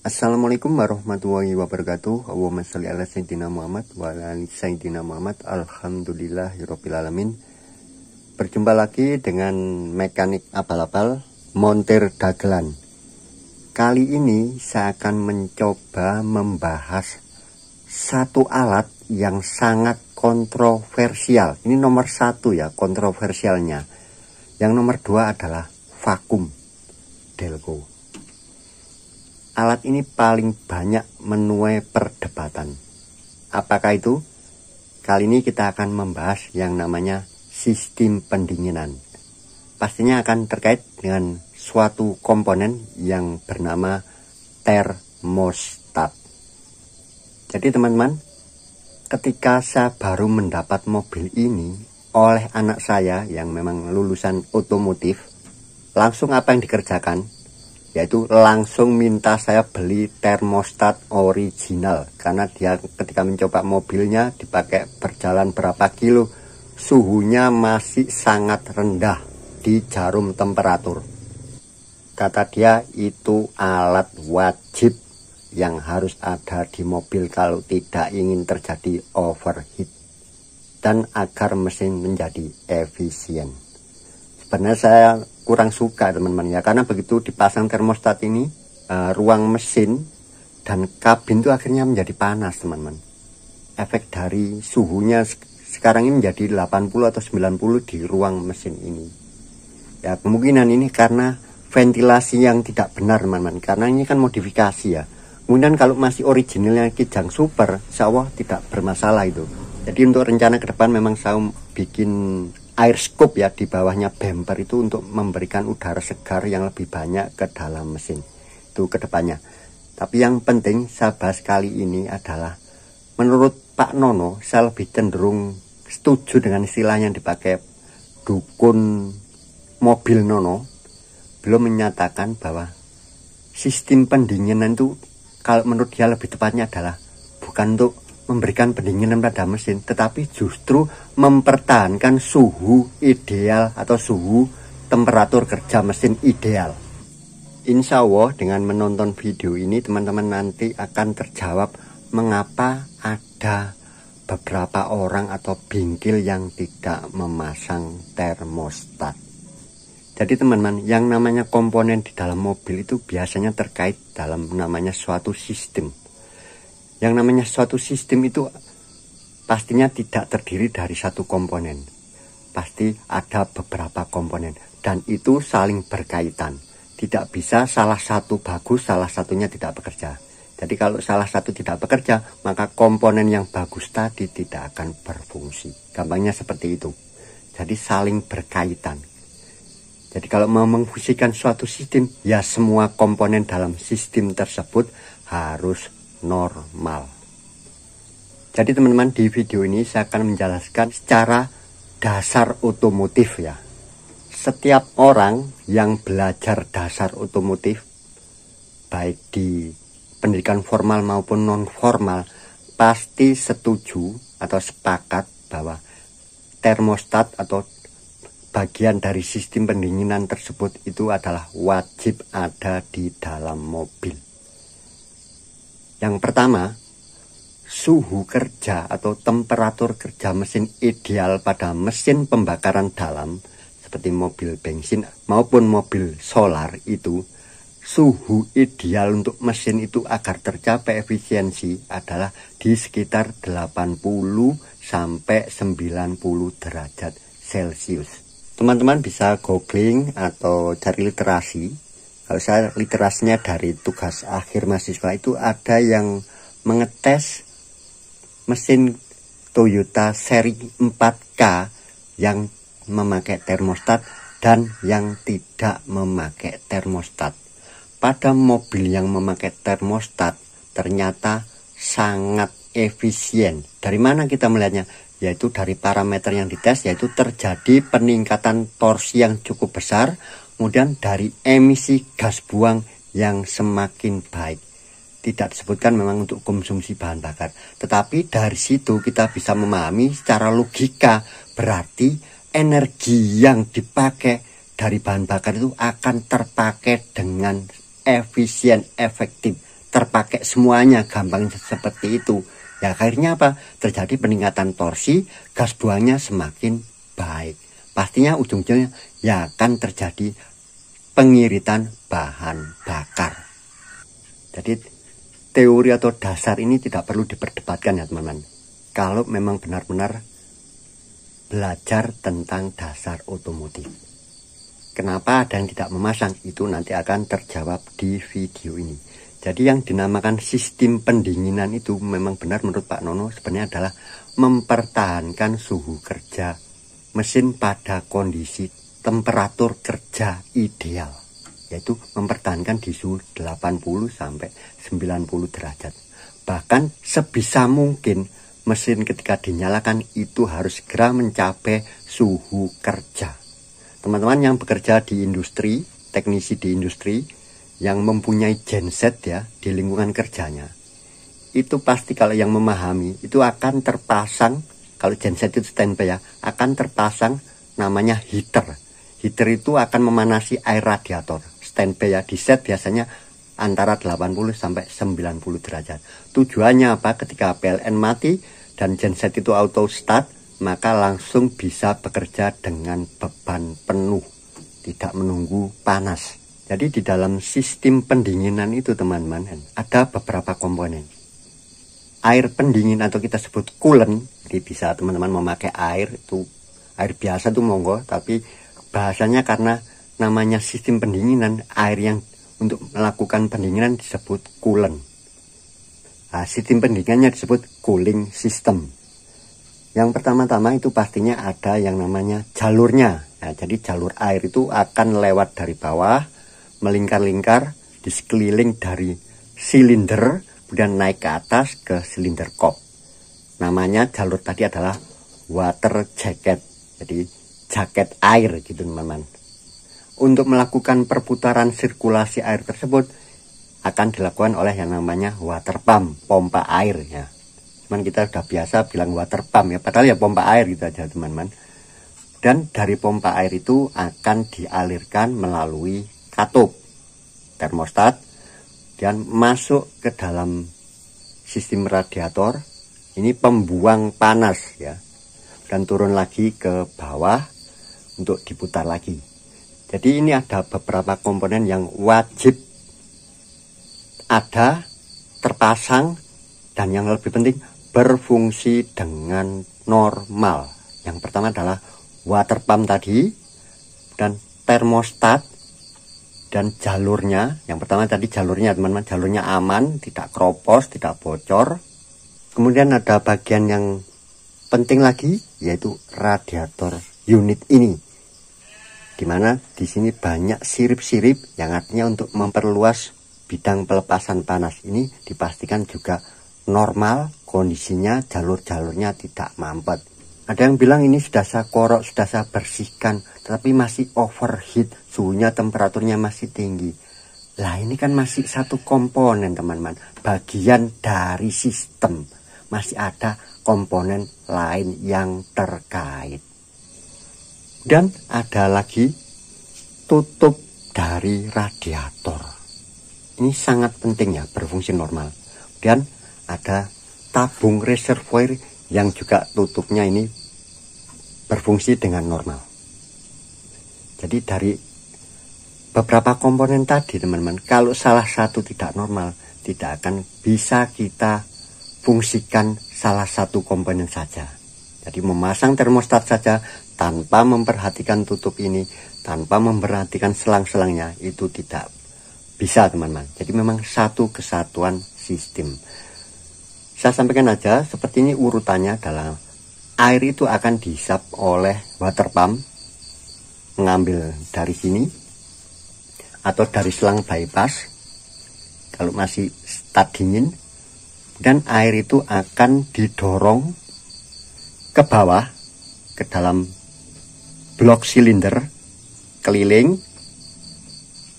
Assalamualaikum warahmatullahi wabarakatuh. Allahumma salli ala sayyidina Muhammad wa ala sayyidina Muhammad. Alhamdulillahirabbil alamin. Berjumpa lagi dengan mekanik abal-abal montir dagelan. Kali ini saya akan mencoba membahas satu alat yang sangat kontroversial. Ini nomor satu ya kontroversialnya. Yang nomor dua adalah vakum Delco alat ini paling banyak menuai perdebatan. Apakah itu? Kali ini kita akan membahas yang namanya sistem pendinginan. Pastinya akan terkait dengan suatu komponen yang bernama termostat. Jadi teman-teman, ketika saya baru mendapat mobil ini oleh anak saya yang memang lulusan otomotif, langsung apa yang dikerjakan? yaitu langsung minta saya beli termostat original karena dia ketika mencoba mobilnya dipakai berjalan berapa kilo suhunya masih sangat rendah di jarum temperatur kata dia itu alat wajib yang harus ada di mobil kalau tidak ingin terjadi overheat dan agar mesin menjadi efisien sebenarnya saya kurang suka teman-teman ya karena begitu dipasang termostat ini uh, ruang mesin dan kabin itu akhirnya menjadi panas teman-teman efek dari suhunya sekarang ini menjadi 80 atau 90 di ruang mesin ini ya kemungkinan ini karena ventilasi yang tidak benar teman-teman karena ini kan modifikasi ya kemudian kalau masih originalnya kijang super sawah tidak bermasalah itu jadi untuk rencana ke depan memang saya bikin air scoop ya di bawahnya bumper itu untuk memberikan udara segar yang lebih banyak ke dalam mesin itu ke depannya tapi yang penting saya sekali ini adalah menurut Pak Nono saya lebih cenderung setuju dengan istilah yang dipakai dukun mobil Nono belum menyatakan bahwa sistem pendinginan itu kalau menurut dia lebih tepatnya adalah bukan untuk memberikan pendinginan pada mesin, tetapi justru mempertahankan suhu ideal atau suhu temperatur kerja mesin ideal. Insya Allah dengan menonton video ini teman-teman nanti akan terjawab mengapa ada beberapa orang atau bingkil yang tidak memasang termostat. Jadi teman-teman yang namanya komponen di dalam mobil itu biasanya terkait dalam namanya suatu sistem yang namanya suatu sistem itu pastinya tidak terdiri dari satu komponen. Pasti ada beberapa komponen dan itu saling berkaitan. Tidak bisa salah satu bagus, salah satunya tidak bekerja. Jadi kalau salah satu tidak bekerja, maka komponen yang bagus tadi tidak akan berfungsi. Gampangnya seperti itu. Jadi saling berkaitan. Jadi kalau mau mengfungsikan suatu sistem, ya semua komponen dalam sistem tersebut harus normal. Jadi teman-teman di video ini saya akan menjelaskan secara dasar otomotif ya. Setiap orang yang belajar dasar otomotif baik di pendidikan formal maupun non formal pasti setuju atau sepakat bahwa termostat atau bagian dari sistem pendinginan tersebut itu adalah wajib ada di dalam mobil. Yang pertama, suhu kerja atau temperatur kerja mesin ideal pada mesin pembakaran dalam seperti mobil bensin maupun mobil solar itu suhu ideal untuk mesin itu agar tercapai efisiensi adalah di sekitar 80 sampai 90 derajat Celcius. Teman-teman bisa googling atau cari literasi kalau saya literasinya dari tugas akhir mahasiswa itu ada yang mengetes mesin Toyota seri 4K yang memakai termostat dan yang tidak memakai termostat. Pada mobil yang memakai termostat ternyata sangat efisien. Dari mana kita melihatnya? Yaitu dari parameter yang dites yaitu terjadi peningkatan torsi yang cukup besar kemudian dari emisi gas buang yang semakin baik tidak disebutkan memang untuk konsumsi bahan bakar tetapi dari situ kita bisa memahami secara logika berarti energi yang dipakai dari bahan bakar itu akan terpakai dengan efisien efektif terpakai semuanya gampang seperti itu ya akhirnya apa terjadi peningkatan torsi gas buangnya semakin baik pastinya ujung-ujungnya ya akan terjadi pengiritan bahan bakar. Jadi teori atau dasar ini tidak perlu diperdebatkan ya teman-teman. Kalau memang benar-benar belajar tentang dasar otomotif. Kenapa ada yang tidak memasang itu nanti akan terjawab di video ini. Jadi yang dinamakan sistem pendinginan itu memang benar menurut Pak Nono sebenarnya adalah mempertahankan suhu kerja mesin pada kondisi temperatur kerja ideal yaitu mempertahankan di suhu 80 sampai 90 derajat. Bahkan sebisa mungkin mesin ketika dinyalakan itu harus segera mencapai suhu kerja. Teman-teman yang bekerja di industri, teknisi di industri yang mempunyai genset ya di lingkungan kerjanya. Itu pasti kalau yang memahami itu akan terpasang kalau genset itu standby ya, akan terpasang namanya heater heater itu akan memanasi air radiator standby ya di set biasanya antara 80 sampai 90 derajat tujuannya apa ketika PLN mati dan genset itu auto start maka langsung bisa bekerja dengan beban penuh tidak menunggu panas jadi di dalam sistem pendinginan itu teman-teman ada beberapa komponen air pendingin atau kita sebut coolant jadi bisa teman-teman memakai air itu air biasa tuh monggo tapi bahasanya karena namanya sistem pendinginan air yang untuk melakukan pendinginan disebut coolant. Nah, sistem pendinginannya disebut cooling system. Yang pertama-tama itu pastinya ada yang namanya jalurnya. Nah, jadi jalur air itu akan lewat dari bawah, melingkar-lingkar di sekeliling dari silinder, kemudian naik ke atas ke silinder kop. Namanya jalur tadi adalah water jacket. Jadi jaket air gitu teman-teman. Untuk melakukan perputaran sirkulasi air tersebut akan dilakukan oleh yang namanya water pump, pompa air ya. Cuman kita sudah biasa bilang water pump ya, padahal ya pompa air gitu aja teman-teman. Dan dari pompa air itu akan dialirkan melalui katup termostat dan masuk ke dalam sistem radiator ini pembuang panas ya dan turun lagi ke bawah untuk diputar lagi. Jadi ini ada beberapa komponen yang wajib ada, terpasang, dan yang lebih penting berfungsi dengan normal. Yang pertama adalah water pump tadi, dan termostat, dan jalurnya. Yang pertama tadi jalurnya, teman-teman, jalurnya aman, tidak kropos, tidak bocor. Kemudian ada bagian yang penting lagi, yaitu radiator unit ini Dimana di sini banyak sirip-sirip yang artinya untuk memperluas bidang pelepasan panas ini dipastikan juga normal kondisinya jalur-jalurnya tidak mampet. Ada yang bilang ini sudah saya korok, sudah saya bersihkan, tetapi masih overheat, suhunya temperaturnya masih tinggi. Lah ini kan masih satu komponen teman-teman, bagian dari sistem. Masih ada komponen lain yang terkait. Dan ada lagi tutup dari radiator. Ini sangat penting ya, berfungsi normal. Dan ada tabung reservoir yang juga tutupnya ini berfungsi dengan normal. Jadi dari beberapa komponen tadi teman-teman, kalau salah satu tidak normal, tidak akan bisa kita fungsikan salah satu komponen saja. Jadi memasang termostat saja tanpa memperhatikan tutup ini, tanpa memperhatikan selang-selangnya itu tidak bisa teman-teman. Jadi memang satu kesatuan sistem. Saya sampaikan aja seperti ini urutannya dalam air itu akan dihisap oleh water pump mengambil dari sini atau dari selang bypass kalau masih start dingin dan air itu akan didorong ke bawah ke dalam blok silinder keliling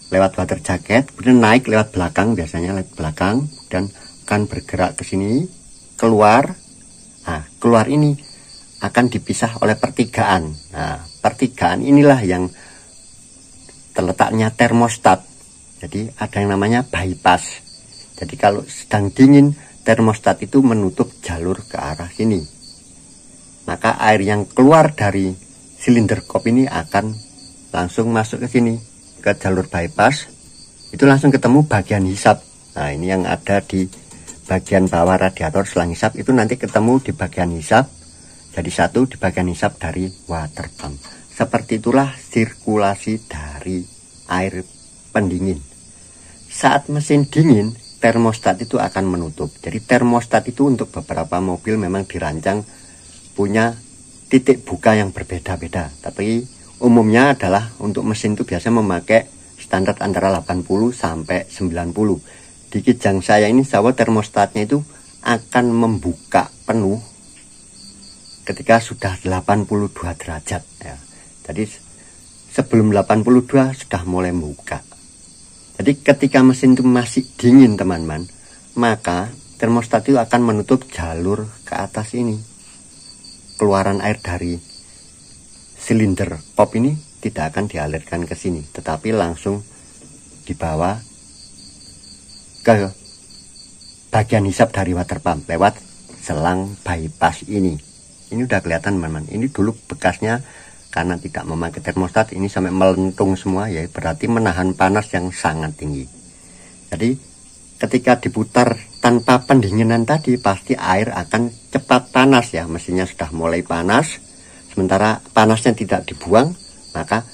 lewat water jacket, kemudian naik lewat belakang biasanya lewat belakang dan akan bergerak ke sini keluar. Nah, keluar ini akan dipisah oleh pertigaan. Nah, pertigaan inilah yang terletaknya termostat. Jadi ada yang namanya bypass. Jadi kalau sedang dingin termostat itu menutup jalur ke arah sini. Maka air yang keluar dari silinder kop ini akan langsung masuk ke sini ke jalur bypass itu langsung ketemu bagian hisap nah ini yang ada di bagian bawah radiator selang hisap itu nanti ketemu di bagian hisap jadi satu di bagian hisap dari water pump seperti itulah sirkulasi dari air pendingin saat mesin dingin termostat itu akan menutup jadi termostat itu untuk beberapa mobil memang dirancang punya titik buka yang berbeda-beda tapi umumnya adalah untuk mesin itu biasa memakai standar antara 80 sampai 90 di kijang saya ini sawah termostatnya itu akan membuka penuh ketika sudah 82 derajat ya. jadi sebelum 82 sudah mulai membuka jadi ketika mesin itu masih dingin teman-teman maka termostat itu akan menutup jalur ke atas ini keluaran air dari silinder pop ini tidak akan dialirkan ke sini tetapi langsung dibawa ke bagian hisap dari water pump lewat selang bypass ini ini udah kelihatan teman-teman ini dulu bekasnya karena tidak memakai termostat ini sampai melentung semua ya berarti menahan panas yang sangat tinggi jadi ketika diputar tanpa pendinginan tadi pasti air akan cepat panas ya mesinnya sudah mulai panas sementara panasnya tidak dibuang maka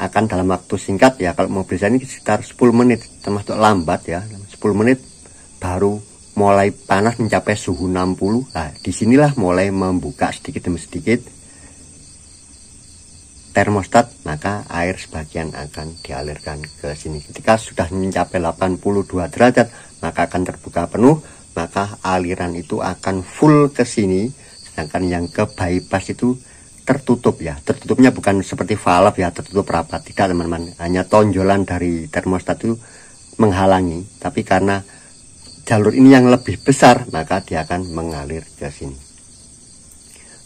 akan dalam waktu singkat ya kalau mobil saya ini sekitar 10 menit termasuk lambat ya 10 menit baru mulai panas mencapai suhu 60 nah disinilah mulai membuka sedikit demi sedikit termostat maka air sebagian akan dialirkan ke sini ketika sudah mencapai 82 derajat maka akan terbuka penuh maka aliran itu akan full ke sini sedangkan yang ke bypass itu tertutup ya tertutupnya bukan seperti valve ya tertutup rapat tidak teman-teman hanya tonjolan dari termostat itu menghalangi tapi karena jalur ini yang lebih besar maka dia akan mengalir ke sini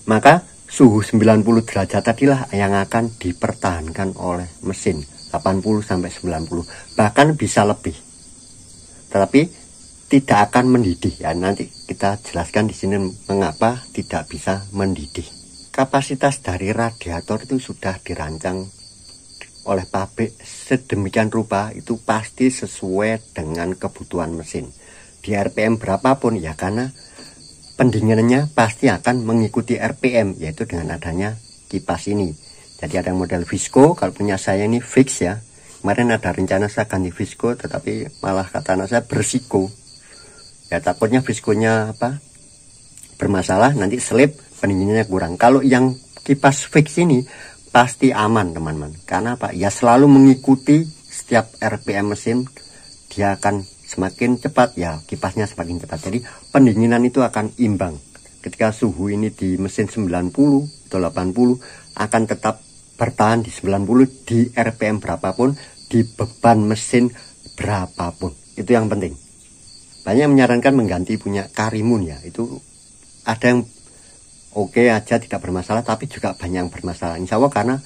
maka suhu 90 derajat tadilah yang akan dipertahankan oleh mesin 80 sampai 90 bahkan bisa lebih tetapi tidak akan mendidih ya nanti kita jelaskan di sini mengapa tidak bisa mendidih kapasitas dari radiator itu sudah dirancang oleh pabrik sedemikian rupa itu pasti sesuai dengan kebutuhan mesin di RPM berapapun ya karena pendinginannya pasti akan mengikuti RPM yaitu dengan adanya kipas ini jadi ada model Visco kalau punya saya ini fix ya kemarin ada rencana saya ganti Visco tetapi malah kata anak saya bersiko ya takutnya viskonya apa bermasalah nanti selip pendinginannya kurang kalau yang kipas fix ini pasti aman teman-teman karena apa ya selalu mengikuti setiap RPM mesin dia akan semakin cepat ya kipasnya semakin cepat jadi pendinginan itu akan imbang ketika suhu ini di mesin 90 atau 80 akan tetap bertahan di 90 di RPM berapapun di beban mesin berapapun itu yang penting banyak menyarankan mengganti punya karimun ya itu ada yang oke okay aja tidak bermasalah tapi juga banyak yang bermasalah insya Allah karena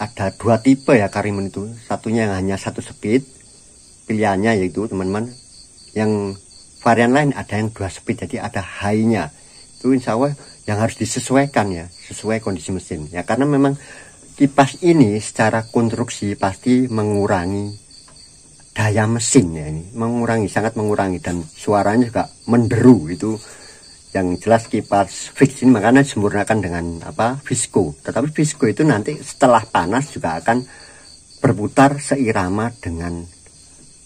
ada dua tipe ya karimun itu satunya yang hanya satu speed pilihannya yaitu teman-teman yang varian lain ada yang dua speed jadi ada high-nya itu insya Allah yang harus disesuaikan ya sesuai kondisi mesin ya karena memang kipas ini secara konstruksi pasti mengurangi daya mesin ya ini mengurangi sangat mengurangi dan suaranya juga menderu itu yang jelas kipas fix ini makanya disempurnakan dengan apa visco tetapi visco itu nanti setelah panas juga akan berputar seirama dengan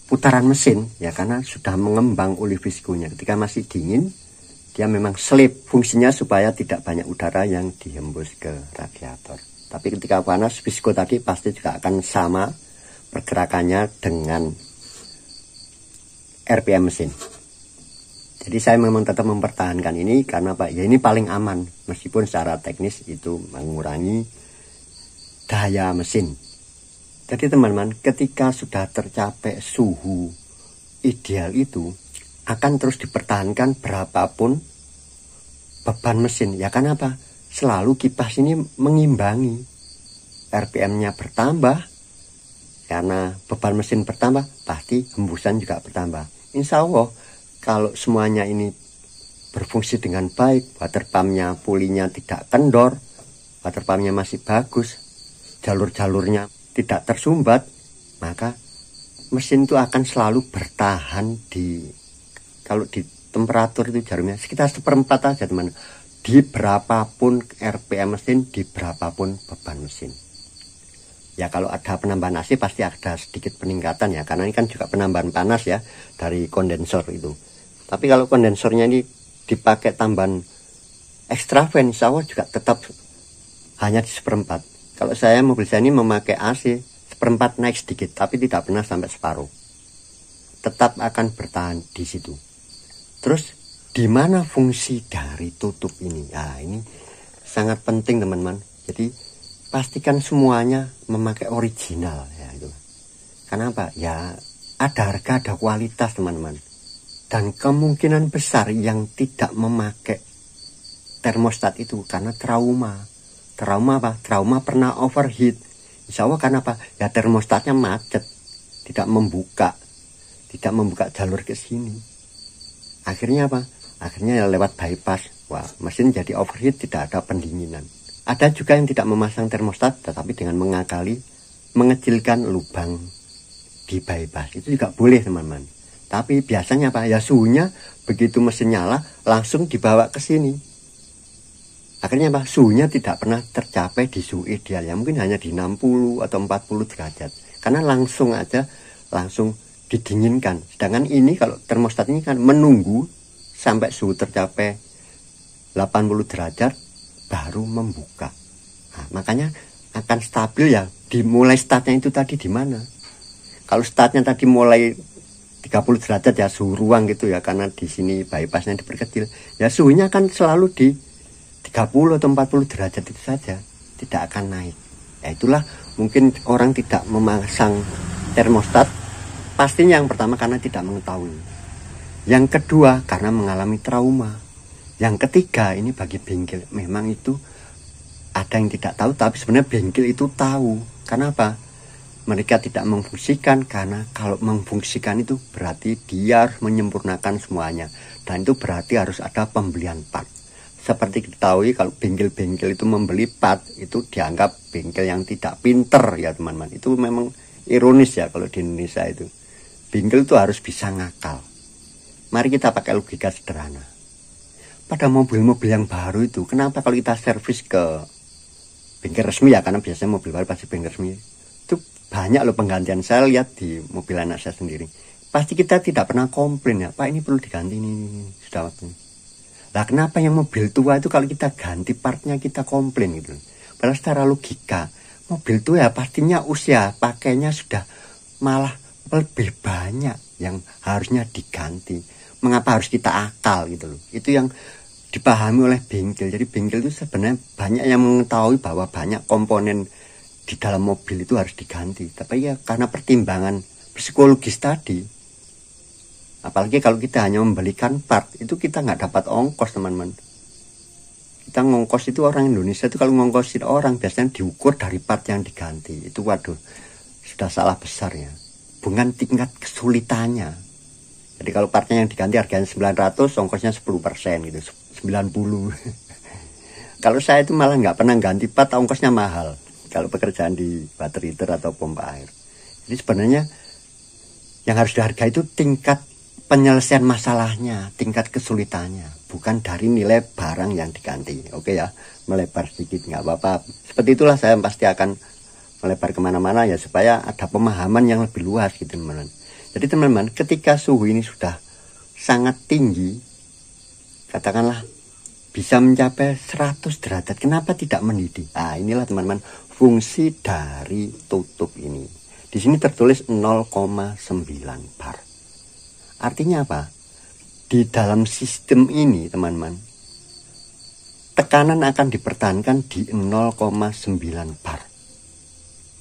putaran mesin ya karena sudah mengembang viskonya ketika masih dingin dia memang slip fungsinya supaya tidak banyak udara yang dihembus ke radiator tapi ketika panas visko tadi pasti juga akan sama pergerakannya dengan RPM mesin jadi saya memang tetap mempertahankan ini karena Pak ya ini paling aman meskipun secara teknis itu mengurangi daya mesin jadi teman-teman, ketika sudah tercapai suhu ideal itu, akan terus dipertahankan berapapun beban mesin. Ya kan apa? Selalu kipas ini mengimbangi. RPM-nya bertambah, karena beban mesin bertambah, pasti hembusan juga bertambah. Insya Allah, kalau semuanya ini berfungsi dengan baik, water pump-nya, pulinya tidak kendor, water pump-nya masih bagus, jalur-jalurnya tidak tersumbat, maka mesin itu akan selalu bertahan di kalau di temperatur itu jarumnya sekitar seperempat aja teman di berapapun RPM mesin di berapapun beban mesin ya kalau ada penambahan AC pasti ada sedikit peningkatan ya karena ini kan juga penambahan panas ya dari kondensor itu tapi kalau kondensornya ini dipakai tambahan extra fan juga tetap hanya di seperempat kalau saya mobil saya ini memakai AC seperempat naik sedikit, tapi tidak pernah sampai separuh. Tetap akan bertahan di situ. Terus di mana fungsi dari tutup ini? Nah, ini sangat penting teman-teman. Jadi pastikan semuanya memakai original ya itu. Kenapa? Ya ada harga, ada kualitas teman-teman. Dan kemungkinan besar yang tidak memakai termostat itu karena trauma trauma apa trauma pernah overheat insya Allah karena apa ya termostatnya macet tidak membuka tidak membuka jalur ke sini akhirnya apa akhirnya ya lewat bypass wah mesin jadi overheat tidak ada pendinginan ada juga yang tidak memasang termostat tetapi dengan mengakali mengecilkan lubang di bypass itu juga boleh teman-teman tapi biasanya apa ya suhunya begitu mesin nyala langsung dibawa ke sini Akhirnya apa? Suhunya tidak pernah tercapai di suhu ideal ya. Mungkin hanya di 60 atau 40 derajat. Karena langsung aja langsung didinginkan. Sedangkan ini kalau termostat ini kan menunggu sampai suhu tercapai 80 derajat baru membuka. Nah, makanya akan stabil ya. Dimulai startnya itu tadi di mana? Kalau startnya tadi mulai 30 derajat ya suhu ruang gitu ya karena di sini bypassnya diperkecil ya suhunya akan selalu di 30 atau 40 derajat itu saja tidak akan naik ya itulah mungkin orang tidak memasang termostat pastinya yang pertama karena tidak mengetahui yang kedua karena mengalami trauma yang ketiga ini bagi bengkel memang itu ada yang tidak tahu tapi sebenarnya bengkel itu tahu kenapa mereka tidak memfungsikan karena kalau memfungsikan itu berarti dia harus menyempurnakan semuanya dan itu berarti harus ada pembelian part seperti diketahui kalau bengkel-bengkel itu membeli part itu dianggap bengkel yang tidak pinter ya teman-teman itu memang ironis ya kalau di Indonesia itu bengkel itu harus bisa ngakal mari kita pakai logika sederhana pada mobil-mobil yang baru itu kenapa kalau kita servis ke bengkel resmi ya karena biasanya mobil baru pasti bengkel resmi itu banyak loh penggantian saya lihat di mobil anak saya sendiri pasti kita tidak pernah komplain ya pak ini perlu diganti ini, ini. sudah waktunya lah kenapa yang mobil tua itu kalau kita ganti partnya kita komplain gitu. Padahal secara logika mobil tua ya pastinya usia pakainya sudah malah lebih banyak yang harusnya diganti. Mengapa harus kita akal gitu loh. Itu yang dipahami oleh bengkel. Jadi bengkel itu sebenarnya banyak yang mengetahui bahwa banyak komponen di dalam mobil itu harus diganti. Tapi ya karena pertimbangan psikologis tadi, Apalagi kalau kita hanya membelikan part, itu kita nggak dapat ongkos teman-teman. Kita ngongkos itu orang Indonesia itu kalau ngongkosin orang biasanya diukur dari part yang diganti. Itu waduh, sudah salah besar ya. Bukan tingkat kesulitannya. Jadi kalau partnya yang diganti harganya 900, ongkosnya 10% gitu, 90. kalau saya itu malah nggak pernah ganti part, ongkosnya mahal. Kalau pekerjaan di bateriter atau pompa air. Jadi sebenarnya yang harus dihargai itu tingkat penyelesaian masalahnya, tingkat kesulitannya, bukan dari nilai barang yang diganti. Oke ya, melebar sedikit nggak apa-apa. Seperti itulah saya pasti akan melebar kemana-mana ya supaya ada pemahaman yang lebih luas gitu teman-teman. Jadi teman-teman, ketika suhu ini sudah sangat tinggi, katakanlah bisa mencapai 100 derajat. Kenapa tidak mendidih? Ah, inilah teman-teman fungsi dari tutup ini. Di sini tertulis 0,9 bar. Artinya apa? Di dalam sistem ini, teman-teman, tekanan akan dipertahankan di 0,9 bar.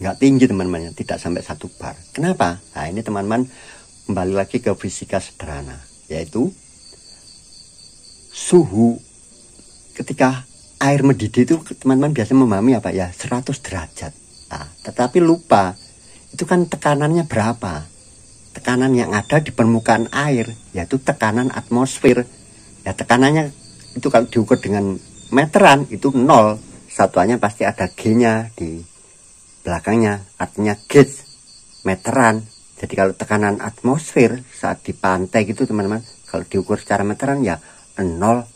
Gak tinggi, teman-teman, ya. tidak sampai 1 bar. Kenapa? Nah, ini teman-teman kembali lagi ke fisika sederhana, yaitu suhu ketika air mendidih itu teman-teman biasanya memahami apa ya 100 derajat nah, tetapi lupa itu kan tekanannya berapa tekanan yang ada di permukaan air yaitu tekanan atmosfer ya tekanannya itu kalau diukur dengan meteran itu nol satuannya pasti ada G-nya di belakangnya artinya gauge meteran jadi kalau tekanan atmosfer saat di pantai gitu teman-teman kalau diukur secara meteran ya nol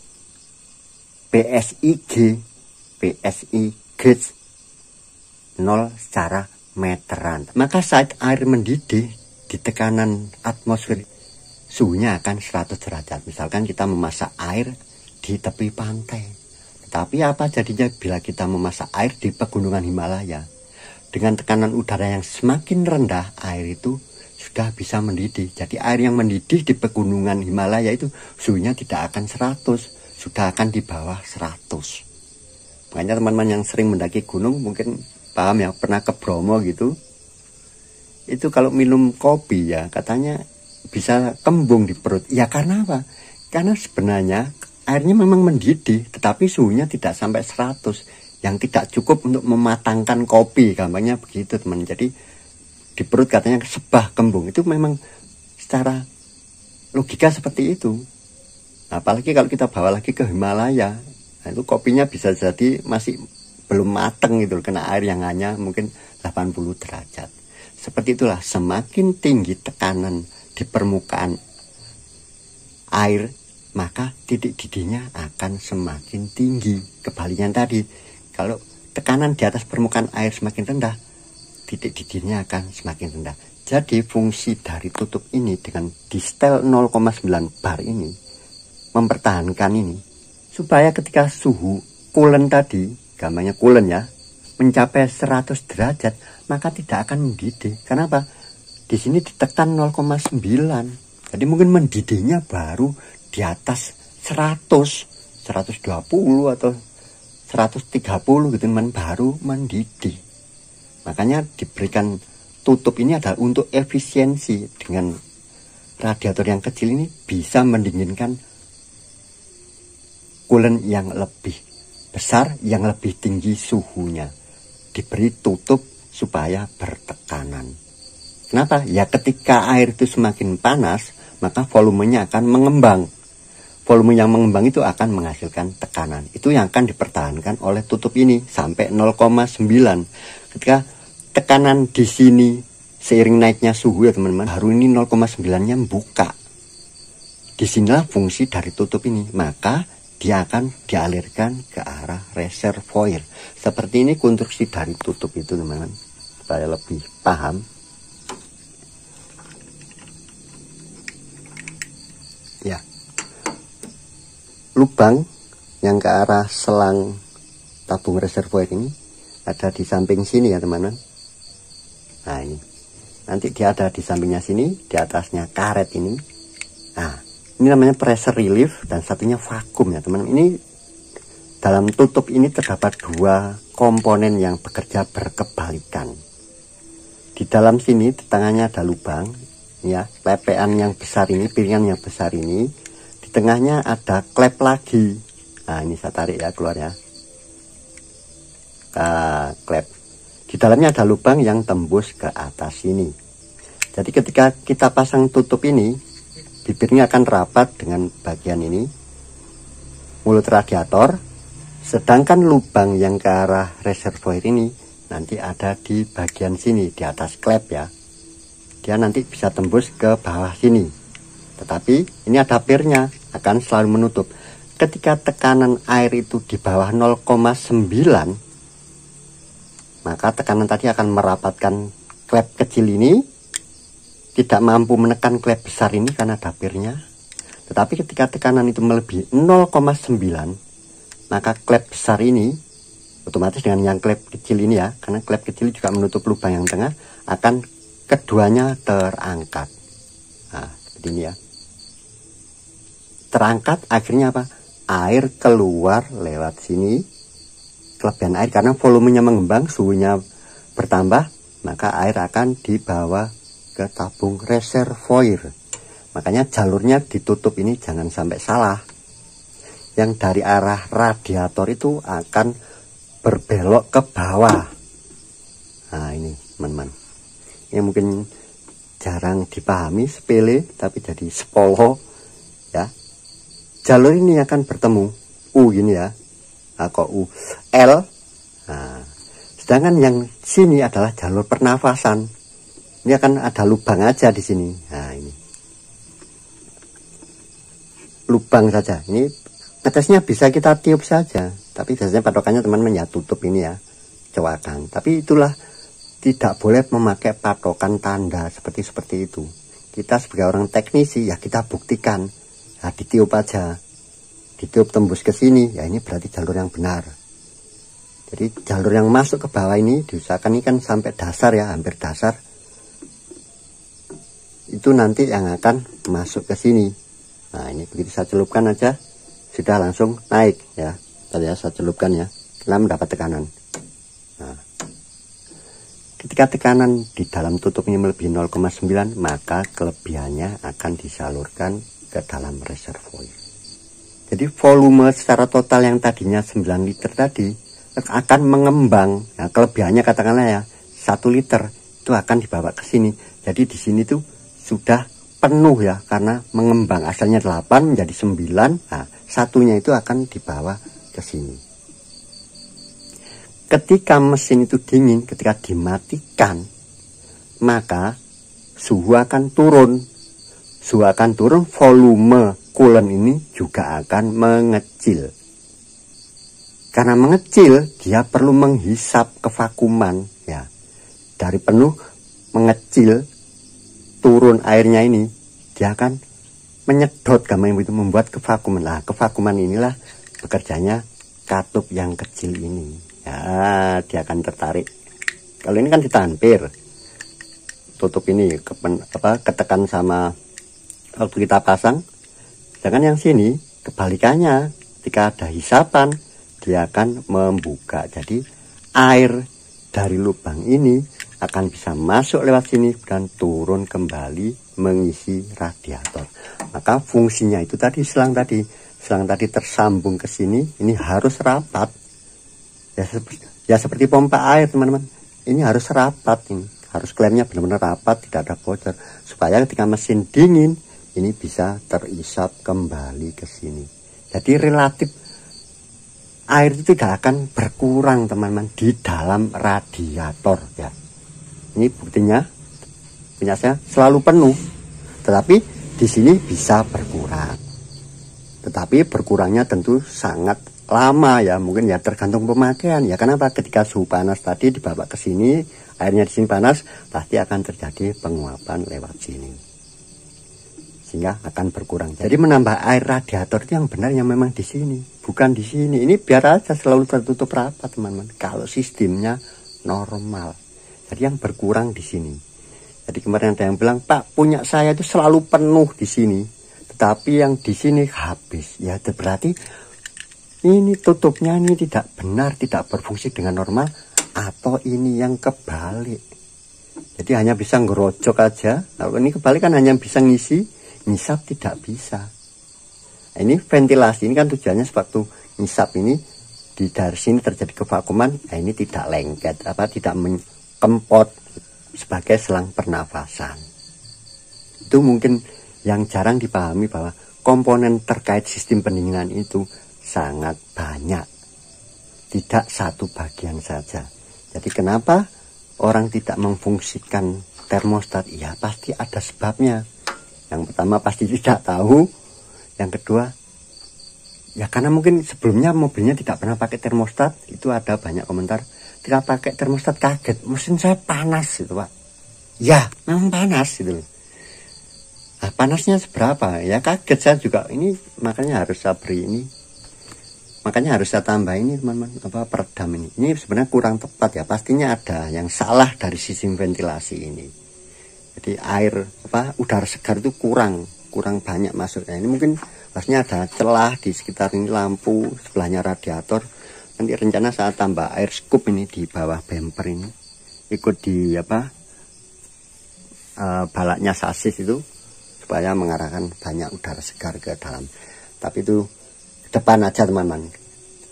PSIG PSI gauge nol secara meteran maka saat air mendidih di tekanan atmosfer suhunya akan 100 derajat. Misalkan kita memasak air di tepi pantai. Tapi apa jadinya bila kita memasak air di pegunungan Himalaya? Dengan tekanan udara yang semakin rendah, air itu sudah bisa mendidih. Jadi air yang mendidih di pegunungan Himalaya itu suhunya tidak akan 100, sudah akan di bawah 100. Makanya teman-teman yang sering mendaki gunung mungkin paham ya, pernah ke Bromo gitu, itu kalau minum kopi ya katanya bisa kembung di perut. Ya karena apa? Karena sebenarnya airnya memang mendidih, tetapi suhunya tidak sampai 100 yang tidak cukup untuk mematangkan kopi. Gampangnya begitu teman. Jadi di perut katanya sebah kembung itu memang secara logika seperti itu. Apalagi kalau kita bawa lagi ke Himalaya, nah itu kopinya bisa jadi masih belum mateng gitu kena air yang hanya mungkin 80 derajat. Seperti itulah, semakin tinggi tekanan di permukaan air, maka titik didihnya akan semakin tinggi. kebaliknya tadi, kalau tekanan di atas permukaan air semakin rendah, titik didihnya akan semakin rendah. Jadi fungsi dari tutup ini dengan distel 0,9 bar ini mempertahankan ini supaya ketika suhu kulen tadi, gamanya kulen ya, mencapai 100 derajat maka tidak akan mendidih. Kenapa? Di sini ditekan 0,9. Jadi mungkin mendidihnya baru di atas 100, 120 atau 130 gitu men baru mendidih. Makanya diberikan tutup ini adalah untuk efisiensi dengan radiator yang kecil ini bisa mendinginkan kulen yang lebih besar yang lebih tinggi suhunya diberi tutup supaya bertekanan. Kenapa? Ya ketika air itu semakin panas, maka volumenya akan mengembang. Volume yang mengembang itu akan menghasilkan tekanan. Itu yang akan dipertahankan oleh tutup ini sampai 0,9. Ketika tekanan di sini seiring naiknya suhu ya teman-teman, baru ini 0,9-nya buka. Disinilah fungsi dari tutup ini. Maka dia akan dialirkan ke arah reservoir. Seperti ini konstruksi dari tutup itu teman-teman saya lebih paham ya lubang yang ke arah selang tabung reservoir ini ada di samping sini ya teman-teman nah ini nanti dia ada di sampingnya sini di atasnya karet ini nah ini namanya pressure relief dan satunya vakum ya teman-teman ini dalam tutup ini terdapat dua komponen yang bekerja berkebalikan di dalam sini di tengahnya ada lubang ya lepean yang besar ini piringan yang besar ini di tengahnya ada klep lagi nah ini saya tarik ya keluar ya uh, klep di dalamnya ada lubang yang tembus ke atas sini jadi ketika kita pasang tutup ini bibirnya akan rapat dengan bagian ini mulut radiator sedangkan lubang yang ke arah reservoir ini nanti ada di bagian sini di atas klep ya dia nanti bisa tembus ke bawah sini tetapi ini ada pirnya akan selalu menutup ketika tekanan air itu di bawah 0,9 maka tekanan tadi akan merapatkan klep kecil ini tidak mampu menekan klep besar ini karena ada tetapi ketika tekanan itu melebihi 0,9 maka klep besar ini otomatis dengan yang klep kecil ini ya karena klep kecil juga menutup lubang yang tengah akan keduanya terangkat nah seperti ini ya terangkat akhirnya apa air keluar lewat sini kelebihan air karena volumenya mengembang suhunya bertambah maka air akan dibawa ke tabung reservoir makanya jalurnya ditutup ini jangan sampai salah yang dari arah radiator itu akan berbelok ke bawah nah ini teman-teman ini mungkin jarang dipahami sepele tapi jadi sepolo ya jalur ini akan bertemu U ini ya aku nah, kok U L nah, sedangkan yang sini adalah jalur pernafasan ini akan ada lubang aja di sini nah ini lubang saja ini Petesnya bisa kita tiup saja, tapi biasanya patokannya teman-teman ya tutup ini ya, cewakan. Tapi itulah tidak boleh memakai patokan tanda seperti seperti itu. Kita sebagai orang teknisi ya kita buktikan, nah, ditiup aja, ditiup tembus ke sini, ya ini berarti jalur yang benar. Jadi jalur yang masuk ke bawah ini diusahakan ini kan sampai dasar ya, hampir dasar. Itu nanti yang akan masuk ke sini. Nah ini begitu saya celupkan aja sudah langsung naik ya tadi ya saya celupkan ya kita mendapat tekanan nah, ketika tekanan di dalam tutupnya melebihi 0,9 maka kelebihannya akan disalurkan ke dalam reservoir jadi volume secara total yang tadinya 9 liter tadi akan mengembang ya, kelebihannya katakanlah ya 1 liter itu akan dibawa ke sini jadi di sini tuh sudah penuh ya karena mengembang asalnya 8 menjadi 9 nah satunya itu akan dibawa ke sini ketika mesin itu dingin ketika dimatikan maka suhu akan turun suhu akan turun volume kulen ini juga akan mengecil karena mengecil dia perlu menghisap kevakuman ya dari penuh mengecil turun airnya ini dia akan menyedot gampang itu membuat kevakuman lah kevakuman inilah bekerjanya katup yang kecil ini ya dia akan tertarik kalau ini kan ditampir tutup ini ke, apa, ketekan sama waktu kita pasang sedangkan yang sini kebalikannya ketika ada hisapan dia akan membuka jadi air dari lubang ini akan bisa masuk lewat sini dan turun kembali mengisi radiator. Maka fungsinya itu tadi selang tadi, selang tadi tersambung ke sini, ini harus rapat. Ya seperti, ya seperti pompa air, teman-teman. Ini harus rapat ini. Harus klemnya benar-benar rapat, tidak ada bocor supaya ketika mesin dingin ini bisa terisap kembali ke sini. Jadi relatif air itu tidak akan berkurang teman-teman di dalam radiator ya. Ini buktinya punya selalu penuh. Tetapi di sini bisa berkurang. Tetapi berkurangnya tentu sangat lama ya mungkin ya tergantung pemakaian ya kenapa ketika suhu panas tadi dibawa ke sini airnya di sini panas pasti akan terjadi penguapan lewat sini sehingga akan berkurang jadi menambah air radiator itu yang benar yang memang di sini bukan di sini ini biar aja selalu tertutup rapat teman-teman kalau sistemnya normal jadi yang berkurang di sini. Jadi kemarin ada yang bilang, Pak punya saya itu selalu penuh di sini. Tetapi yang di sini habis. Ya berarti ini tutupnya ini tidak benar, tidak berfungsi dengan normal. Atau ini yang kebalik. Jadi hanya bisa ngerocok aja. lalu ini kebalik kan hanya bisa ngisi, ngisap tidak bisa. Nah, ini ventilasi ini kan tujuannya sepatu ngisap ini di dari sini terjadi kevakuman, nah ini tidak lengket, apa tidak kempot sebagai selang pernafasan. Itu mungkin yang jarang dipahami bahwa komponen terkait sistem pendinginan itu sangat banyak. Tidak satu bagian saja. Jadi kenapa orang tidak memfungsikan termostat? Ya pasti ada sebabnya. Yang pertama pasti tidak tahu. Yang kedua ya karena mungkin sebelumnya mobilnya tidak pernah pakai termostat. Itu ada banyak komentar ketika pakai termostat kaget mesin saya panas gitu pak ya memang panas gitu nah, panasnya seberapa ya kaget saya juga ini makanya harus saya beri ini makanya harus saya tambah ini teman-teman apa peredam ini ini sebenarnya kurang tepat ya pastinya ada yang salah dari sistem ventilasi ini jadi air apa udara segar itu kurang kurang banyak ya ini mungkin pastinya ada celah di sekitar ini lampu sebelahnya radiator nanti rencana saya tambah air scoop ini di bawah bumper ini ikut di apa uh, balaknya sasis itu supaya mengarahkan banyak udara segar ke dalam tapi itu depan aja teman-teman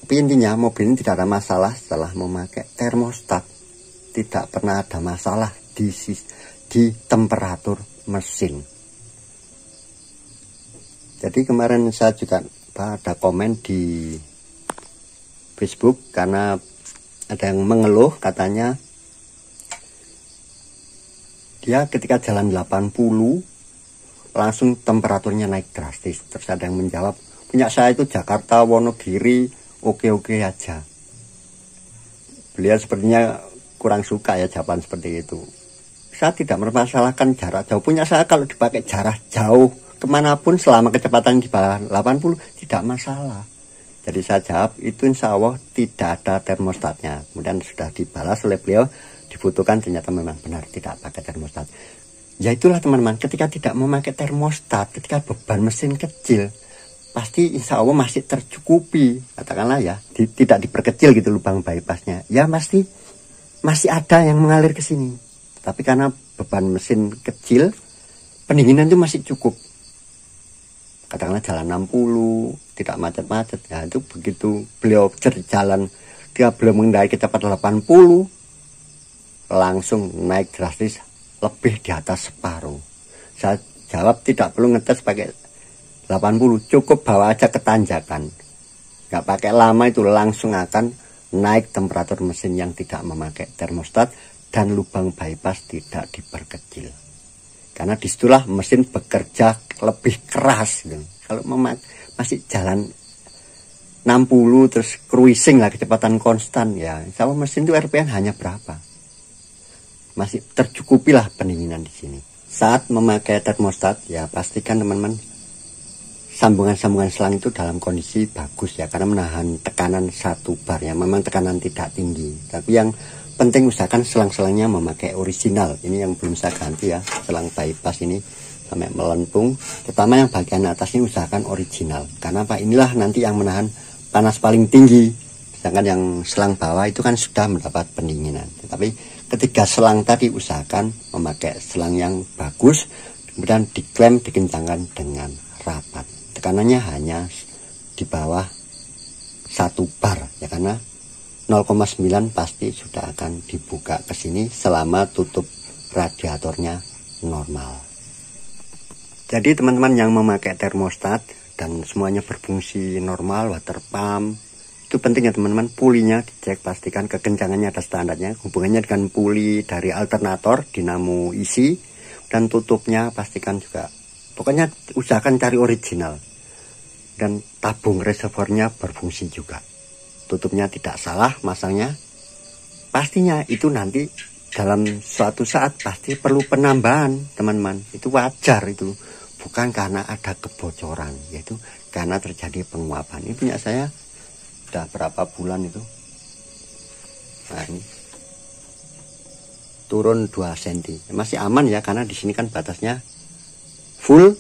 tapi intinya mobil ini tidak ada masalah setelah memakai termostat tidak pernah ada masalah di di temperatur mesin jadi kemarin saya juga ada komen di Facebook karena ada yang mengeluh katanya dia ketika jalan 80 langsung temperaturnya naik drastis terus ada yang menjawab punya saya itu Jakarta Wonogiri oke-oke aja beliau sepertinya kurang suka ya jawaban seperti itu saya tidak mempermasalahkan jarak jauh punya saya kalau dipakai jarak jauh kemanapun selama kecepatan di bawah 80 tidak masalah jadi saya jawab itu insya Allah tidak ada termostatnya. Kemudian sudah dibalas oleh beliau dibutuhkan ternyata memang benar tidak pakai termostat. Ya itulah teman-teman ketika tidak memakai termostat ketika beban mesin kecil pasti insya Allah masih tercukupi katakanlah ya di, tidak diperkecil gitu lubang bypassnya ya pasti masih ada yang mengalir ke sini tapi karena beban mesin kecil pendinginan itu masih cukup katakanlah jalan 60 tidak macet-macet ya itu begitu beliau jalan dia belum mengendai kecepatan 80 langsung naik drastis lebih di atas separuh saya jawab tidak perlu ngetes pakai 80 cukup bawa aja ke tanjakan nggak pakai lama itu langsung akan naik temperatur mesin yang tidak memakai termostat dan lubang bypass tidak diperkecil karena disitulah mesin bekerja lebih keras gitu. kalau memakai masih jalan 60 terus cruising lah kecepatan konstan ya sama mesin itu RPM hanya berapa masih tercukupilah pendinginan di sini saat memakai termostat ya pastikan teman-teman sambungan-sambungan selang itu dalam kondisi bagus ya karena menahan tekanan satu bar ya memang tekanan tidak tinggi tapi yang penting usahakan selang-selangnya memakai original ini yang belum saya ganti ya selang bypass ini sampai melengkung terutama yang bagian atasnya usahakan original karena apa inilah nanti yang menahan panas paling tinggi sedangkan yang selang bawah itu kan sudah mendapat pendinginan tetapi ketiga selang tadi usahakan memakai selang yang bagus kemudian diklaim dikencangkan dengan rapat tekanannya hanya di bawah satu bar ya karena 0,9 pasti sudah akan dibuka ke sini selama tutup radiatornya normal. Jadi teman-teman yang memakai termostat dan semuanya berfungsi normal, water pump, itu penting ya teman-teman, pulinya dicek, pastikan kekencangannya ada standarnya, hubungannya dengan puli dari alternator, dinamo isi, e dan tutupnya pastikan juga. Pokoknya usahakan cari original. Dan tabung reservoirnya berfungsi juga. Tutupnya tidak salah, masangnya. Pastinya itu nanti dalam suatu saat pasti perlu penambahan teman-teman itu wajar itu bukan karena ada kebocoran yaitu karena terjadi penguapan ini punya saya sudah berapa bulan itu nah, ini. turun 2 cm masih aman ya karena di sini kan batasnya full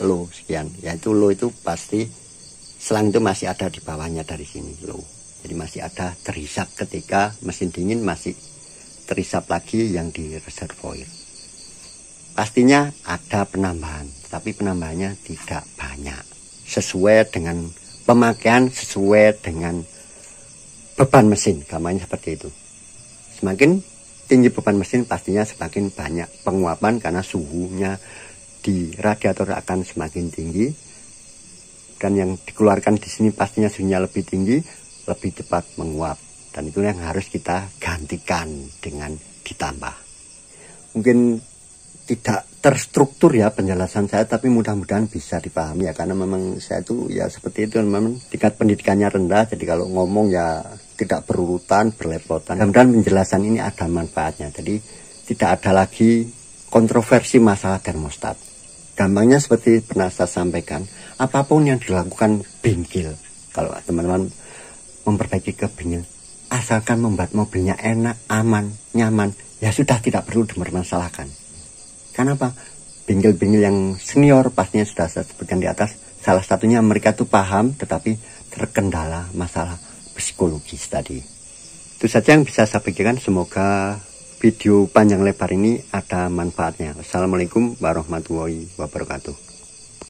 low sekian yaitu low itu pasti selang itu masih ada di bawahnya dari sini low jadi masih ada terhisap ketika mesin dingin masih terisap lagi yang di reservoir. Pastinya ada penambahan, tapi penambahannya tidak banyak. Sesuai dengan pemakaian, sesuai dengan beban mesin, gambarnya seperti itu. Semakin tinggi beban mesin pastinya semakin banyak penguapan karena suhunya di radiator akan semakin tinggi dan yang dikeluarkan di sini pastinya suhunya lebih tinggi, lebih cepat menguap. Dan itu yang harus kita gantikan dengan ditambah. Mungkin tidak terstruktur ya penjelasan saya tapi mudah-mudahan bisa dipahami ya karena memang saya itu ya seperti itu memang tingkat pendidikannya rendah jadi kalau ngomong ya tidak berurutan berlepotan mudah-mudahan penjelasan ini ada manfaatnya jadi tidak ada lagi kontroversi masalah termostat gampangnya seperti pernah saya sampaikan apapun yang dilakukan bingkil kalau teman-teman memperbaiki ke bingkil asalkan membuat mobilnya enak, aman, nyaman, ya sudah tidak perlu Karena Kenapa? Bengkel-bengkel yang senior pastinya sudah saya sebutkan di atas, salah satunya mereka tuh paham tetapi terkendala masalah psikologis tadi. Itu saja yang bisa saya pikirkan, semoga video panjang lebar ini ada manfaatnya. Assalamualaikum warahmatullahi wabarakatuh.